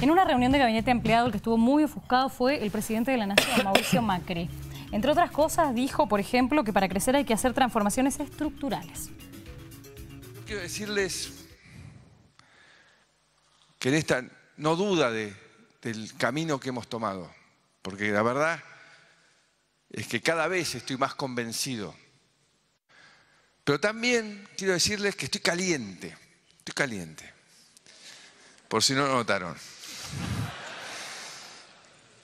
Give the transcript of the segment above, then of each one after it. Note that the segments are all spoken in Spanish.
En una reunión de gabinete empleado el que estuvo muy ofuscado fue el presidente de la Nación, Mauricio Macri. Entre otras cosas, dijo, por ejemplo, que para crecer hay que hacer transformaciones estructurales. Quiero decirles que en esta no duda del camino que hemos tomado, porque la verdad es que cada vez estoy más convencido. Pero también quiero decirles que estoy caliente, estoy caliente, por si no lo notaron.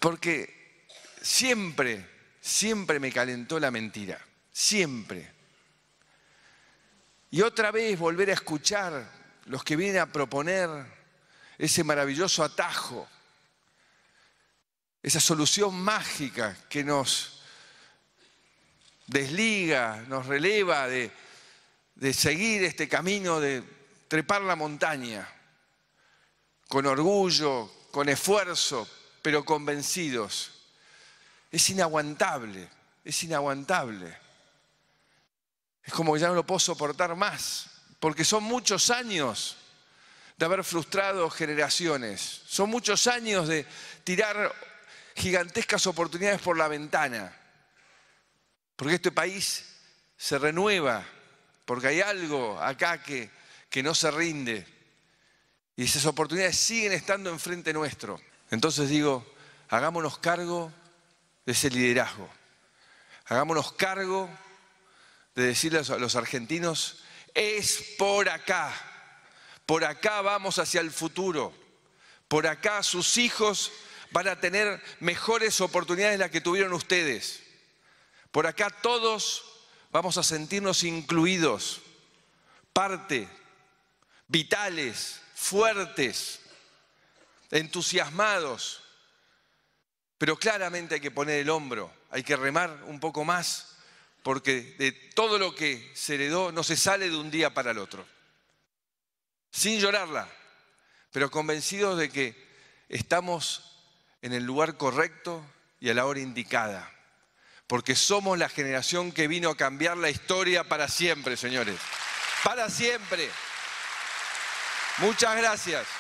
Porque siempre, siempre me calentó la mentira. Siempre. Y otra vez volver a escuchar los que vienen a proponer ese maravilloso atajo, esa solución mágica que nos desliga, nos releva de, de seguir este camino de trepar la montaña, con orgullo, con esfuerzo, pero convencidos. Es inaguantable, es inaguantable. Es como que ya no lo puedo soportar más, porque son muchos años de haber frustrado generaciones, son muchos años de tirar gigantescas oportunidades por la ventana, porque este país se renueva, porque hay algo acá que, que no se rinde, y esas oportunidades siguen estando enfrente nuestro. Entonces digo, hagámonos cargo de ese liderazgo. Hagámonos cargo de decirles a los argentinos, es por acá, por acá vamos hacia el futuro, por acá sus hijos van a tener mejores oportunidades de las que tuvieron ustedes, por acá todos vamos a sentirnos incluidos, parte, vitales, fuertes entusiasmados, pero claramente hay que poner el hombro, hay que remar un poco más, porque de todo lo que se heredó no se sale de un día para el otro. Sin llorarla, pero convencidos de que estamos en el lugar correcto y a la hora indicada, porque somos la generación que vino a cambiar la historia para siempre, señores. Para siempre. Muchas gracias.